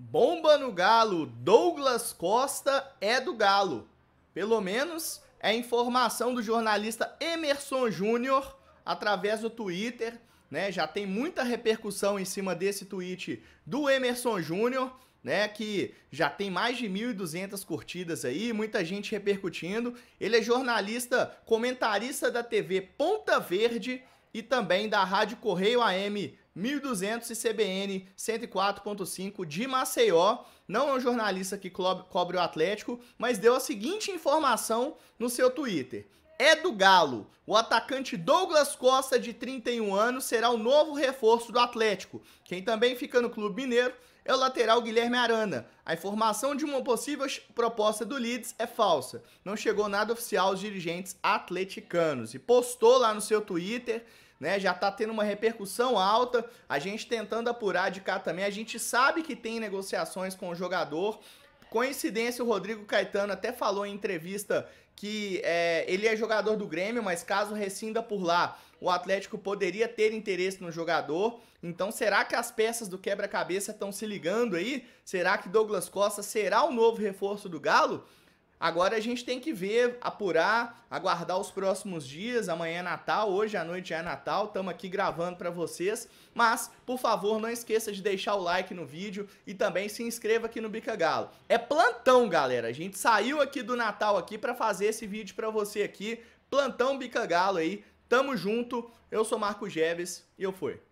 Bomba no Galo, Douglas Costa é do Galo. Pelo menos é informação do jornalista Emerson Júnior através do Twitter, né? Já tem muita repercussão em cima desse tweet do Emerson Júnior, né, que já tem mais de 1.200 curtidas aí, muita gente repercutindo. Ele é jornalista, comentarista da TV Ponta Verde e também da Rádio Correio AM 1200 e CBN 104.5 de Maceió. Não é um jornalista que cobre o Atlético, mas deu a seguinte informação no seu Twitter é do Galo. O atacante Douglas Costa, de 31 anos, será o novo reforço do Atlético. Quem também fica no Clube Mineiro é o lateral Guilherme Arana. A informação de uma possível proposta do Leeds é falsa. Não chegou nada oficial aos dirigentes atleticanos. E postou lá no seu Twitter, né? Já tá tendo uma repercussão alta. A gente tentando apurar de cá também. A gente sabe que tem negociações com o jogador. Coincidência, o Rodrigo Caetano até falou em entrevista que é, ele é jogador do Grêmio, mas caso rescinda por lá, o Atlético poderia ter interesse no jogador. Então, será que as peças do quebra-cabeça estão se ligando aí? Será que Douglas Costa será o novo reforço do Galo? Agora a gente tem que ver, apurar, aguardar os próximos dias. Amanhã é Natal, hoje à noite é Natal, estamos aqui gravando para vocês. Mas, por favor, não esqueça de deixar o like no vídeo e também se inscreva aqui no Bica Galo. É plantão, galera. A gente saiu aqui do Natal aqui para fazer esse vídeo para você aqui. Plantão Bica Galo aí. Tamo junto. Eu sou Marco Jeves e eu fui.